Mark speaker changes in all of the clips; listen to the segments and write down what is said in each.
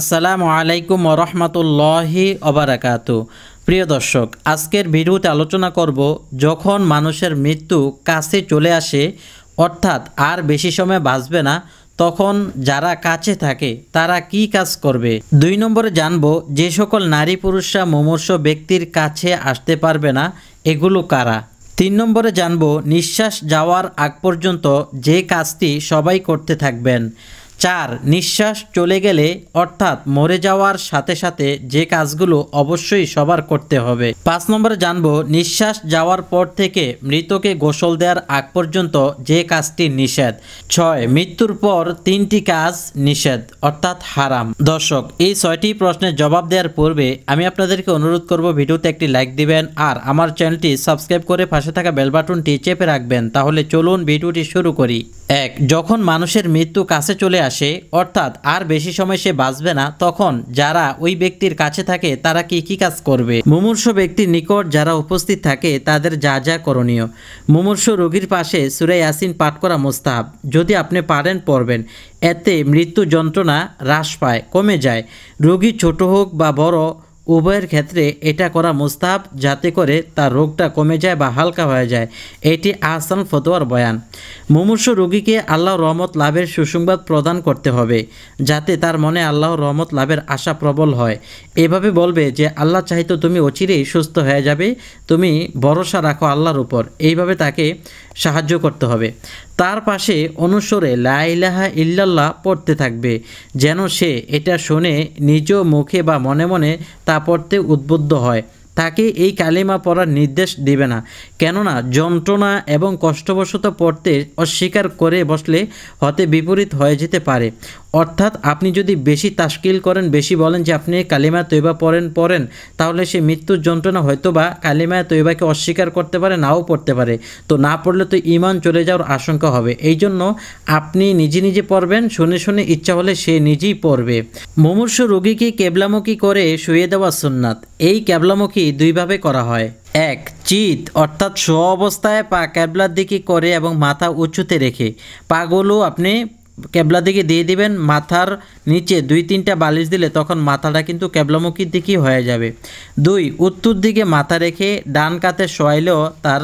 Speaker 1: আসসালামু আলাইকুম রহমতুল্লাহি অবরাকাতু প্রিয় দর্শক আজকের ভিডিওতে আলোচনা করব যখন মানুষের মৃত্যু কাছে চলে আসে অর্থাৎ আর বেশি সময় বাঁচবে না তখন যারা কাছে থাকে তারা কি কাজ করবে দুই নম্বরে জানব যে সকল নারী পুরুষরা মমর্ষ ব্যক্তির কাছে আসতে পারবে না এগুলো কারা তিন নম্বরে জানব নিঃশ্বাস যাওয়ার আগ পর্যন্ত যে কাজটি সবাই করতে থাকবেন চার নিঃশ্বাস চলে গেলে অর্থাৎ মরে যাওয়ার সাথে সাথে যে কাজগুলো অবশ্যই সবার করতে হবে পাঁচ নম্বরে জানব নিঃশ্বাস যাওয়ার পর থেকে মৃতকে গোসল দেওয়ার আগ পর্যন্ত যে কাজটি নিষেধ ছয় মৃত্যুর পর তিনটি কাজ নিষেধ অর্থাৎ হারাম দর্শক এই ছয়টি প্রশ্নের জবাব দেওয়ার পূর্বে আমি আপনাদেরকে অনুরোধ করব ভিডিওতে একটি লাইক দিবেন আর আমার চ্যানেলটি সাবস্ক্রাইব করে পাশে থাকা বেলবাটনটি চেপে রাখবেন তাহলে চলুন ভিডিওটি শুরু করি এক যখন মানুষের মৃত্যু কাছে চলে আসে আসে অর্থাৎ আর বেশি সময় সে বাঁচবে না তখন যারা ওই ব্যক্তির কাছে থাকে তারা কি কি কাজ করবে মুমূর্ষ ব্যক্তির নিকট যারা উপস্থিত থাকে তাদের যা যা করণীয় মুমূর্ষ রোগীর পাশে সুরে ইয়াসিন পাঠ করা মোস্তাহাব যদি আপনি পারেন পড়বেন এতে মৃত্যু যন্ত্রণা হ্রাস পায় কমে যায় রোগী ছোট হোক বা বড় উভয়ের ক্ষেত্রে এটা করা মুস্তাব যাতে করে তার রোগটা কমে যায় বা হালকা হয়ে যায় এটি আহসান ফতোয়ার বয়ান মুমূর্ষ রোগীকে আল্লাহ রহমত লাভের সুসংবাদ প্রদান করতে হবে যাতে তার মনে আল্লাহ রহমত লাভের আশা প্রবল হয় এভাবে বলবে যে আল্লাহ চাহিত তুমি অচিরেই সুস্থ হয়ে যাবে তুমি ভরসা রাখো আল্লাহর উপর এইভাবে তাকে সাহায্য করতে হবে তার পাশে অনুসরে লাইলাহা ইল্লাল্লাহ পড়তে থাকবে যেন সে এটা শুনে নিজ মুখে বা মনে মনে তা পড়তে উদ্বুদ্ধ হয় তাকে এই কালিমা পড়ার নির্দেশ দিবে না কেননা যন্ত্রণা এবং কষ্টবশত পড়তে অস্বীকার করে বসলে হতে বিপরীত হয়ে যেতে পারে অর্থাৎ আপনি যদি বেশি তাস্কিল করেন বেশি বলেন যে আপনি কালিমা তৈবা পড়েন পড়েন তাহলে সে মৃত্যুর যন্ত্রণা হয়তো বা কালিমা তৈবাকে অস্বীকার করতে পারে নাও পড়তে পারে তো না পড়লে তো ইমান চলে যাওয়ার আশঙ্কা হবে এই জন্য আপনি নিজে নিজে পড়বেন শুনে শুনে ইচ্ছা হলে সে নিজেই পড়বে মমূর্ষ রোগীকে কেবলামুখী করে শুয়ে দেওয়া সুন্নাত এই কেবলামুখী দুইভাবে করা হয় এক চিত অর্থাৎ স্ব অবস্থায় পা ক্যাবলার দিকে করে এবং মাথা উঁচুতে রেখে পাগুলো আপনি ক্যাবলা দিকে দিয়ে দিবেন মাথার নিচে দুই তিনটা বালিশ দিলে তখন মাথাটা কিন্তু ক্যাবলামুখীর দিকেই হয়ে যাবে দুই উত্তর দিকে মাথা রেখে ডান কাতে শোয়াইলেও তার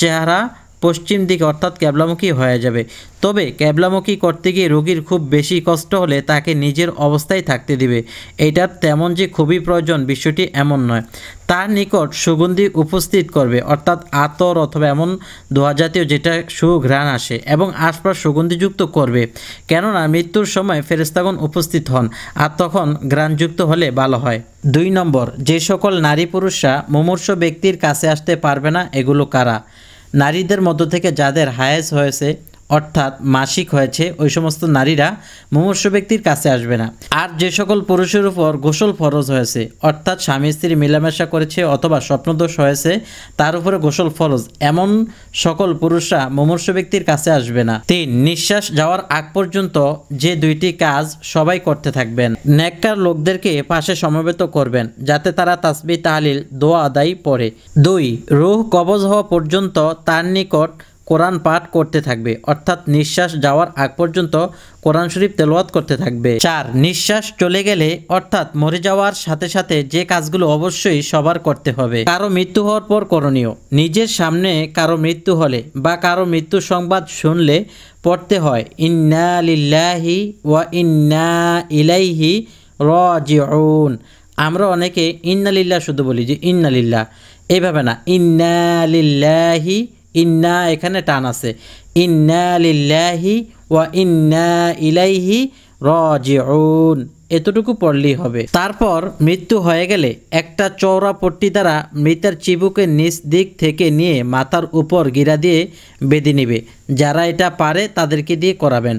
Speaker 1: চেহারা পশ্চিম দিকে অর্থাৎ ক্যাবলামুখী হয়ে যাবে তবে ক্যাবলামুখী করতে গিয়ে রোগীর খুব বেশি কষ্ট হলে তাকে নিজের অবস্থায় থাকতে দিবে এটার তেমন যে খুবই প্রয়োজন বিষয়টি এমন নয় তার নিকট সুগন্ধি উপস্থিত করবে অর্থাৎ আতর অথবা এমন ধোয়া জাতীয় যেটা সুঘ্রাণ আসে এবং আশপাশ সুগন্ধিযুক্ত করবে কেননা মৃত্যুর সময় ফেরেস্তাগণ উপস্থিত হন আর তখন ঘ্রাণযুক্ত হলে ভালো হয় দুই নম্বর যে সকল নারী পুরুষরা মুমূর্ষ ব্যক্তির কাছে আসতে পারবে না এগুলো কারা নারীদের মধ্য থেকে যাদের হায়েস হয়েছে অর্থাৎ মাসিক হয়েছে ওই সমস্ত নারীরা মুমূর্ষ ব্যক্তির কাছে আসবে না আর যে সকল পুরুষের উপর গোসল ফরজ হয়েছে অর্থাৎ স্বামী স্ত্রী মেলামেশা করেছে অথবা স্বপ্নদোষ হয়েছে তার উপরে গোসল ফরজ এমন সকল পুরুষরা মুমূর্ষ ব্যক্তির কাছে আসবে না তিন নিঃশ্বাস যাওয়ার আগ পর্যন্ত যে দুইটি কাজ সবাই করতে থাকবেন নেককার লোকদেরকে পাশে সমবেত করবেন যাতে তারা তাসবি তাহলিল দোয়া আদায় পড়ে দুই রুহ কবজ হওয়া পর্যন্ত তার নিকট কোরআন পাঠ করতে থাকবে অর্থাৎ নিঃশ্বাস যাওয়ার আগ পর্যন্ত কোরআন শরীফ তেলোয়াত করতে থাকবে চার নিঃশ্বাস চলে গেলে অর্থাৎ মরে যাওয়ার সাথে সাথে যে কাজগুলো অবশ্যই সবার করতে হবে কারো মৃত্যু হওয়ার পর করণীয় নিজের সামনে কারো মৃত্যু হলে বা কারো মৃত্যু সংবাদ শুনলে পড়তে হয় ইন্না লিল্লাহি ওয়া ইন্না ইলাইহি রাজিউন আমরা অনেকে ইন্নালিল্লাহ শুধু বলি যে ইন্নালিল্লাহ এইভাবে না ইন্নালিল্লাহি ইন্না এখানে টান আছে ইন্না লিল্লাহি ওয়া ইন্না ইলাইহি রাজিউন এতটুকু পড়লেই হবে তারপর মৃত্যু হয়ে গেলে একটা চওড়া পট্টি দ্বারা মৃতের চিবুকে নিচ দিক থেকে নিয়ে মাথার উপর গিরা দিয়ে বেঁধে নেবে যারা এটা পারে তাদেরকে দিয়ে করাবেন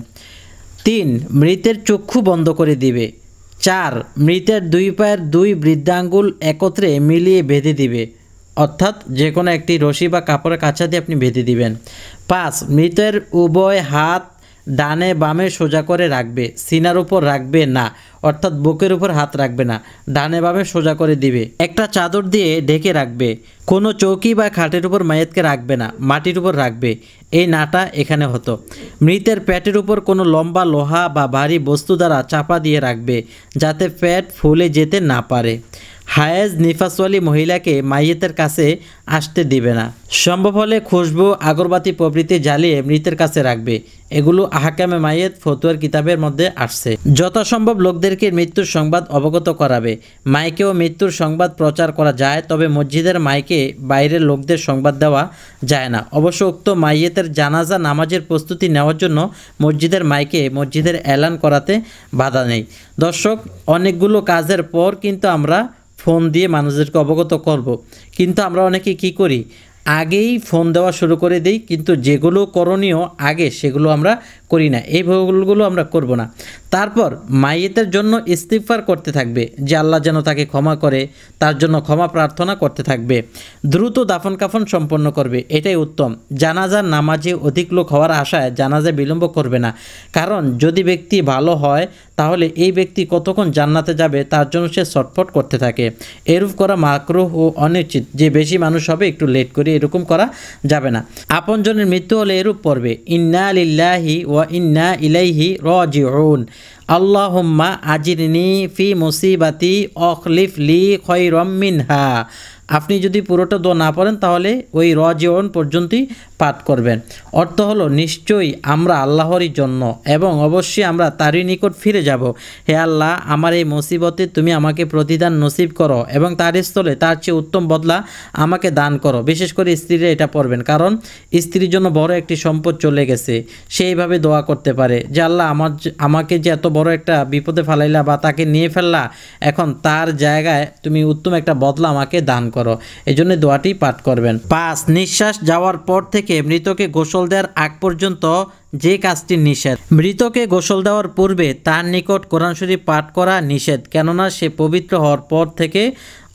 Speaker 1: তিন মৃতের চক্ষু বন্ধ করে দিবে চার মৃতের দুই পায়ের দুই বৃদ্ধাঙ্গুল একত্রে মিলিয়ে বেঁধে দিবে অর্থাৎ যে কোনো একটি রশি বা কাপড়ের কাছা দিয়ে আপনি বেঁধে দিবেন পাঁচ মৃতের উভয় হাত ডানে বামে সোজা করে রাখবে সিনার উপর রাখবে না অর্থাৎ বুকের উপর হাত রাখবে না ডানে বামে সোজা করে দিবে একটা চাদর দিয়ে ঢেকে রাখবে কোনো চৌকি বা খাটের উপর মায়েতকে রাখবে না মাটির উপর রাখবে এই নাটা এখানে হতো মৃতের প্যাটের উপর কোনো লম্বা লোহা বা ভারী বস্তু দ্বারা চাপা দিয়ে রাখবে যাতে প্যাট ফুলে যেতে না পারে হায়েজ নিফাসওয়ালি মহিলাকে মাইয়েতের কাছে আসতে দিবে না সম্ভব হলে খুশবু আগরবাতি প্রভৃতি জ্বালিয়ে মৃতের কাছে রাখবে এগুলো আহাকামে মাইয়েত ফতুয়ার কিতাবের মধ্যে আসছে যথাসম্ভব লোকদেরকে মৃত্যুর সংবাদ অবগত করাবে মাইকেও মৃত্যুর সংবাদ প্রচার করা যায় তবে মসজিদের মাইকে বাইরের লোকদের সংবাদ দেওয়া যায় না অবশ্য উক্ত মাইয়েতের জানাজা নামাজের প্রস্তুতি নেওয়ার জন্য মসজিদের মাইকে মসজিদের এলান করাতে বাধা নেই দর্শক অনেকগুলো কাজের পর কিন্তু আমরা ফোন দিয়ে মানুষদেরকে অবগত করব। কিন্তু আমরা অনেকে কি করি আগেই ফোন দেওয়া শুরু করে দিই কিন্তু যেগুলো করণীয় আগে সেগুলো আমরা করি না এই ভুলগুলো আমরা করব না তারপর মাইয়েতের জন্য ইস্তিফার করতে থাকবে যে আল্লাহ যেন তাকে ক্ষমা করে তার জন্য ক্ষমা প্রার্থনা করতে থাকবে দ্রুত দাফন কাফন সম্পন্ন করবে এটাই উত্তম জানাজার নামাজে অধিক লোক হওয়ার আশায় জানাজা বিলম্ব করবে না কারণ যদি ব্যক্তি ভালো হয় তাহলে এই ব্যক্তি কতক্ষণ জান্নাতে যাবে তার জন্য সে ছটফট করতে থাকে এরূপ করা মাকরুহ ও অনিশ্চিত যে বেশি মানুষ হবে একটু লেট করে এরকম করা যাবে না আপনজনের মৃত্যু হলে এরূপ পড়বে ইন্না আলিল্লাহি ও ওয়া ইন্না ইলাইহি রাজিউন আল্লাহুম্মা আজিরনি ফি মুসিবাতি অখলিফ লি খৈরম মিনহা আপনি যদি পুরোটা দোয়া না পড়েন তাহলে ওই র জীবন পর্যন্তই পাঠ করবেন অর্থ হলো নিশ্চয়ই আমরা আল্লাহরই জন্য এবং অবশ্যই আমরা তারই নিকট ফিরে যাব হে আল্লাহ আমার এই মুসিবতে তুমি আমাকে প্রতিদান নসিব করো এবং তার স্থলে তার চেয়ে উত্তম বদলা আমাকে দান করো বিশেষ করে স্ত্রীরা এটা পড়বেন কারণ স্ত্রীর জন্য বড় একটি সম্পদ চলে গেছে সেইভাবে দোয়া করতে পারে যে আল্লাহ আমার আমাকে যে এত বড় একটা বিপদে ফালাইলা বা তাকে নিয়ে ফেললা এখন তার জায়গায় তুমি উত্তম একটা বদলা আমাকে দান করো এই জন্য দোয়াটি পাঠ করবেন পাঁচ নিঃশ্বাস যাওয়ার পর থেকে থেকে মৃতকে গোসল দেওয়ার আগ পর্যন্ত যে কাজটি নিষেধ মৃতকে গোসল দেওয়ার পূর্বে তার নিকট কোরআন শরীফ পাঠ করা নিষেধ কেননা সে পবিত্র হওয়ার পর থেকে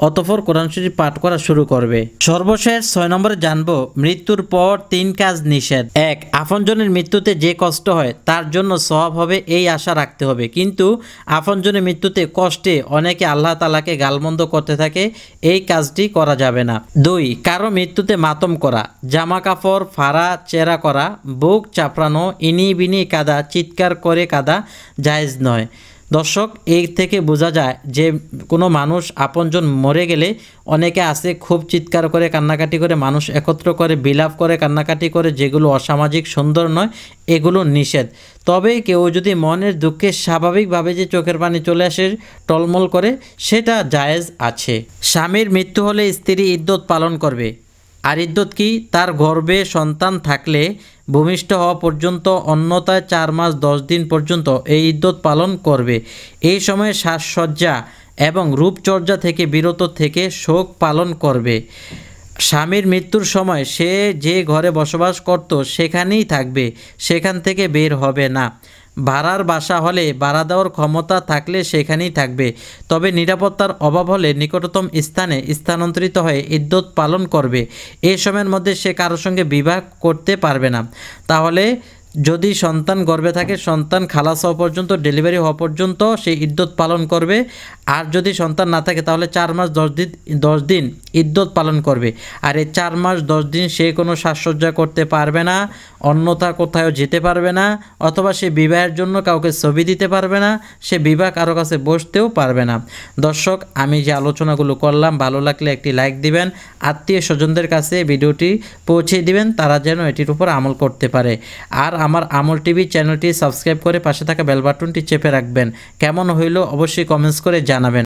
Speaker 1: অতপর কোরআন শরীফ পাঠ করা শুরু করবে সর্বশেষ ছয় নম্বরে জানব মৃত্যুর পর তিন কাজ নিষেধ এক আফনজনের মৃত্যুতে যে কষ্ট হয় তার জন্য সব হবে এই আশা রাখতে হবে কিন্তু আফনজনের মৃত্যুতে কষ্টে অনেকে আল্লাহ তালাকে গালমন্দ করতে থাকে এই কাজটি করা যাবে না দুই কারো মৃত্যুতে মাতম করা জামা কাপড় ফাড়া চেরা করা বুক চাপড়ানো ইনি বিনি কাদা চিৎকার করে কাদা জায়েজ নয় দর্শক এর থেকে বোঝা যায় যে কোনো মানুষ আপনজন মরে গেলে অনেকে আসে খুব চিৎকার করে কান্নাকাটি করে মানুষ একত্র করে বিলাপ করে কান্নাকাটি করে যেগুলো অসামাজিক সুন্দর নয় এগুলো নিষেধ তবে কেউ যদি মনের দুঃখে স্বাভাবিকভাবে যে চোখের পানি চলে আসে টলমল করে সেটা জায়েজ আছে স্বামীর মৃত্যু হলে স্ত্রী ইদ্যত পালন করবে আরিদ্যত কি তার গর্ভে সন্তান থাকলে ভূমিষ্ঠ হওয়া পর্যন্ত অন্যতায় চার মাস দশ দিন পর্যন্ত এই ইদ্যত পালন করবে এই সময়ে শ্বাসসজ্জা এবং রূপচর্চা থেকে বিরত থেকে শোক পালন করবে স্বামীর মৃত্যুর সময় সে যে ঘরে বসবাস করত সেখানেই থাকবে সেখান থেকে বের হবে না ভাড়ার বাসা হলে ভাড়া দেওয়ার ক্ষমতা থাকলে সেখানেই থাকবে তবে নিরাপত্তার অভাব হলে নিকটতম স্থানে স্থানান্তরিত হয়ে ইদ্যৎ পালন করবে এ সময়ের মধ্যে সে কারোর সঙ্গে বিবাহ করতে পারবে না তাহলে যদি সন্তান গর্বে থাকে সন্তান খালাস হওয়া পর্যন্ত ডেলিভারি হওয়া পর্যন্ত সে ইদ্যত পালন করবে আর যদি সন্তান না থাকে তাহলে চার মাস দশ দিন দশ দিন ইদ্যত পালন করবে আর এই চার মাস দশ দিন সে কোনো সাজসজ্জা করতে পারবে না অন্যথা কোথাও যেতে পারবে না অথবা সে বিবাহের জন্য কাউকে ছবি দিতে পারবে না সে বিবাহ কারো কাছে বসতেও পারবে না দর্শক আমি যে আলোচনাগুলো করলাম ভালো লাগলে একটি লাইক দিবেন আত্মীয় স্বজনদের কাছে ভিডিওটি পৌঁছে দিবেন তারা যেন এটির উপর আমল করতে পারে আর আমার আমল টিভি চ্যানেলটি সাবস্ক্রাইব করে পাশে থাকা বেলবাটনটি চেপে রাখবেন কেমন হইল অবশ্যই কমেন্টস করে জানাবেন